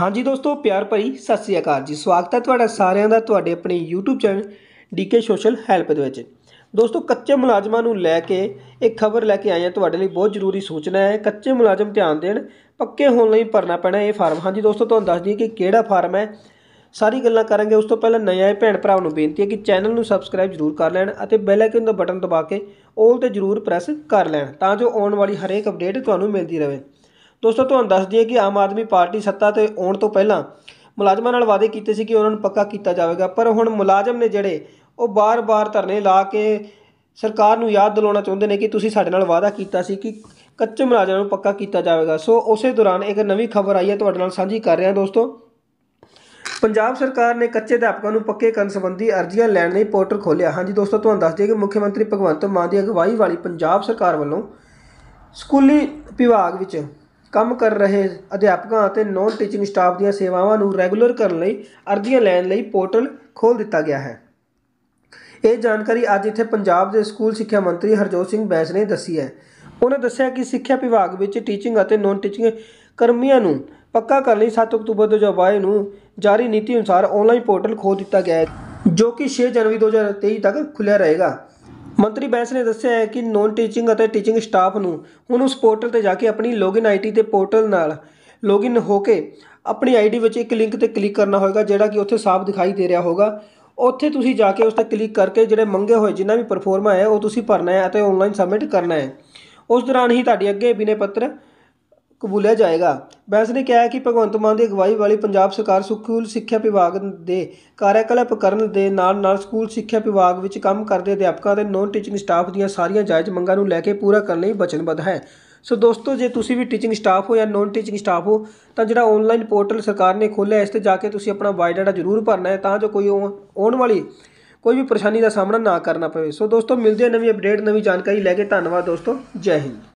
ਹਾਂਜੀ ਦੋਸਤੋ ਪਿਆਰ ਭਰੀ ਸਤਿ ਸ੍ਰੀ ਅਕਾਲ ਜੀ ਸਵਾਗਤ ਹੈ ਤੁਹਾਡਾ ਸਾਰਿਆਂ ਦਾ ਤੁਹਾਡੇ ਆਪਣੇ YouTube channel DK social help ਦੇ ਵਿੱਚ ਦੋਸਤੋ ਕੱਚੇ ਮੁਲਾਜ਼ਮਾਂ ਨੂੰ ਲੈ ਕੇ ਇੱਕ ਖਬਰ ਲੈ ਕੇ ਆਏ ਆ ਤੁਹਾਡੇ ਲਈ ਬਹੁਤ ਜ਼ਰੂਰੀ ਸੂਚਨਾ ਹੈ ਕੱਚੇ ਮੁਲਾਜ਼ਮ ਧਿਆਨ ਦੇਣ ਪੱਕੇ ਹੋਣ ਲਈ ਭਰਨਾ ਪੈਣਾ ਇਹ ਫਾਰਮ ਹਾਂਜੀ ਦੋਸਤੋ ਤੁਹਾਨੂੰ ਦੱਸ ਦਈਏ ਕਿ ਕਿਹੜਾ ਫਾਰਮ ਹੈ ਸਾਰੀ ਗੱਲਾਂ ਕਰਾਂਗੇ ਉਸ ਤੋਂ ਪਹਿਲਾਂ ਨਵੇਂ ਆਏ ਭੈਣ ਭਰਾਵਾਂ ਨੂੰ ਬੇਨਤੀ ਹੈ ਕਿ ਚੈਨਲ ਨੂੰ ਸਬਸਕ੍ਰਾਈਬ ਜ਼ਰੂਰ ਕਰ ਲੈਣ ਅਤੇ ਬੈਲ ਆਈਕਨ ਦਾ ਬਟਨ ਦਬਾ ਕੇ ਆਲ ਤੇ ਜ਼ਰੂਰ ਪ੍ਰੈਸ ਕਰ ਲੈਣ ਤਾਂ ਜੋ ਆਉਣ ਵਾਲੀ ਹਰੇਕ ਅਪਡੇਟ ਤੁਹਾਨੂੰ ਮਿਲਦੀ ਰਹੇ ਦੋਸਤੋ ਤੁਹਾਨੂੰ ਦੱਸ ਦਈਏ ਕਿ ਆਮ ਆਦਮੀ ਪਾਰਟੀ ਸੱਤਾ ਤੇ ਆਉਣ ਤੋਂ ਪਹਿਲਾਂ ਮੁਲਾਜ਼ਮਾਂ ਨਾਲ ਵਾਅਦੇ ਕੀਤੇ ਸੀ ਕਿ ਉਹਨਾਂ ਨੂੰ ਪੱਕਾ ਕੀਤਾ ਜਾਵੇਗਾ ਪਰ ਹੁਣ ਮੁਲਾਜ਼ਮ ਨੇ ਜਿਹੜੇ ਉਹ ਬਾਰ-ਬਾਰ ਧਰਨੇ ਲਾ ਕੇ ਸਰਕਾਰ ਨੂੰ ਯਾਦ ਦਿਲਾਉਣਾ ਚਾਹੁੰਦੇ ਨੇ ਕਿ ਤੁਸੀਂ ਸਾਡੇ ਨਾਲ ਵਾਅਦਾ ਕੀਤਾ ਸੀ ਕਿ ਕੱਚੇ ਮੁਲਾਜ਼ਮਾਂ ਨੂੰ ਪੱਕਾ ਕੀਤਾ ਜਾਵੇਗਾ ਸੋ ਉਸੇ ਦੌਰਾਨ ਇੱਕ ਨਵੀਂ ਖਬਰ ਆਈ ਹੈ ਤੁਹਾਡੇ ਨਾਲ ਸਾਂਝੀ ਕਰ ਰਿਹਾ ਦੋਸਤੋ ਪੰਜਾਬ ਸਰਕਾਰ ਨੇ ਕੱਚੇ ਅਧਿਆਪਕਾਂ ਨੂੰ ਪੱਕੇ ਕਰਨ ਸੰਬੰਧੀ ਅਰਜ਼ੀਆਂ ਲੈਣ ਲਈ ਪੋਰਟਲ ਖੋਲ੍ਹਿਆ ਹਾਂਜੀ ਦੋਸਤੋ ਤੁਹਾਨੂੰ ਦੱਸ ਦਈਏ ਕਿ ਮੁੱਖ ਮੰਤਰੀ ਭਗਵੰਤ ਮਾਨ ਦੀ ਅਗਵਾਈ ਵਾਲੀ ਪੰਜਾਬ ਸਰਕਾਰ ਵੱਲੋਂ ਸਕੂਲੀ ਵਿਭਾਗ ਵਿੱਚ ਕੰਮ ਕਰ ਰਹੇ ਅਧਿਆਪਕਾਂ ਅਤੇ ਨੋਨ ਟੀਚਿੰਗ ਸਟਾਫ ਦੀਆਂ ਸੇਵਾਵਾਂ ਨੂੰ ਰੈਗੂਲਰ ਕਰਨ ਲਈ ਅਰਜ਼ੀਆਂ ਲੈਣ ਲਈ ਪੋਰਟਲ ਖੋਲ ਦਿੱਤਾ ਗਿਆ ਹੈ ਇਹ ਜਾਣਕਾਰੀ ਅੱਜ ਇੱਥੇ ਪੰਜਾਬ ਦੇ ਸਕੂਲ ਸਿੱਖਿਆ ਮੰਤਰੀ ਹਰਜੋਤ ਸਿੰਘ ਬੈਂਸ ਨੇ ਦੱਸੀ ਹੈ ਉਹਨਾਂ ਦੱਸਿਆ ਕਿ ਸਿੱਖਿਆ ਵਿਭਾਗ ਵਿੱਚ ਟੀਚਿੰਗ ਅਤੇ ਨੋਨ ਟੀਚਿੰਗ ਕਰਮੀਆਂ ਨੂੰ ਪੱਕਾ ਕਰਨ ਲਈ 7 ਅਕਤੂਬਰ 2022 ਨੂੰ ਜਾਰੀ ਨੀਤੀ ਅਨੁਸਾਰ ਆਨਲਾਈਨ ਪੋਰਟਲ ਖੋਲ ਦਿੱਤਾ ਗਿਆ ਹੈ ਜੋ ਕਿ 6 ਜਨਵਰੀ 2023 ਤੱਕ ਖੁੱਲ੍ਹਾ ਰਹੇਗਾ ਮੰਤਰੀ ਬੈਂਸ ਨੇ ਦੱਸਿਆ ਹੈ ਕਿ ਨੌਨ ਟੀਚਿੰਗ ਅਤੇ ਟੀਚਿੰਗ ਸਟਾਫ ਨੂੰ ਹੁਣ ਉਸ ਪੋਰਟਲ ਤੇ ਜਾ ਕੇ ਆਪਣੀ ਲੌਗਇਨ ਆਈਡੀ ਤੇ ਪੋਰਟਲ ਨਾਲ ਲੌਗਇਨ ਹੋ ਕੇ ਆਪਣੀ ਆਈਡੀ ਵਿੱਚ ਇੱਕ ਲਿੰਕ ਤੇ ਕਲਿੱਕ ਕਰਨਾ ਹੋਵੇਗਾ ਜਿਹੜਾ ਕਿ ਉੱਥੇ ਸਾਫ਼ ਦਿਖਾਈ ਦੇ ਰਿਹਾ ਹੋਗਾ ਉੱਥੇ ਤੁਸੀਂ ਜਾ ਕੇ ਉਸ ਤੇ ਕਲਿੱਕ ਕਰਕੇ ਜਿਹੜੇ ਮੰਗੇ ਹੋਏ ਜਿੰਨਾ ਵੀ ਪਰਫਾਰਮਾ ਹੈ ਉਹ ਤੁਸੀਂ ਭਰਨਾ ਹੈ ਅਤੇ ਆਨਲਾਈਨ ਸਬਮਿਟ ਕਰਨਾ ਹੈ ਉਸ ਦੌਰਾਨ ਹੀ ਤੁਹਾਡੇ ਅੱਗੇ ਬਿਨੇ ਪੱਤਰ ਕਬੂਲਿਆ ਜਾਏਗਾ ਬੈਂਸ ਨੇ ਕਿਹਾ ਕਿ ਭਗਵੰਤ ਮਾਨ ਦੀ ਅਗਵਾਈ ਵਾਲੀ ਪੰਜਾਬ ਸਰਕਾਰ ਸਕੂਲ ਸਿੱਖਿਆ ਵਿਭਾਗ ਦੇ ਕਾਰਜਕਲਪ ਕਰਨ ਦੇ ਨਾਲ ਨਾਲ ਸਕੂਲ ਸਿੱਖਿਆ ਵਿਭਾਗ ਵਿੱਚ ਕੰਮ ਕਰਦੇ ਅਧਿਆਪਕਾਂ ਦੇ ਨੌਨ ਟੀਚਿੰਗ ਸਟਾਫ ਦੀਆਂ ਸਾਰੀਆਂ ਜਾਇਜ਼ ਮੰਗਾਂ ਨੂੰ ਲੈ ਕੇ ਪੂਰਾ ਕਰਨ ਲਈ ਵਚਨਬੱਧ ਹੈ ਸੋ ਦੋਸਤੋ ਜੇ ਤੁਸੀਂ ਵੀ ਟੀਚਿੰਗ ਸਟਾਫ ਹੋ ਜਾਂ ਨੌਨ ਟੀਚਿੰਗ ਸਟਾਫ ਹੋ ਤਾਂ ਜਿਹੜਾ ਆਨਲਾਈਨ ਪੋਰਟਲ ਸਰਕਾਰ ਨੇ ਖੋਲ੍ਹਿਆ ਇਸ ਤੇ ਜਾ ਕੇ ਤੁਸੀਂ ਆਪਣਾ ਬਾਇਓਡਾਟਾ ਜ਼ਰੂਰ ਭਰਨਾ ਹੈ ਤਾਂ ਜੋ ਕੋਈ ਆਉਣ ਵਾਲੀ ਕੋਈ ਵੀ ਪਰੇਸ਼ਾਨੀ ਦਾ ਸਾਹਮਣਾ ਨਾ ਕਰਨਾ ਪਵੇ ਸੋ ਦੋਸਤੋ ਮਿਲਦੇ ਹਾਂ ਨਵੀਂ ਅਪਡੇਟ ਨਵੀਂ ਜਾਣਕਾਰੀ ਲੈ ਕੇ ਧੰਨਵਾਦ ਦੋਸਤੋ ਜੈ ਹਿੰਦ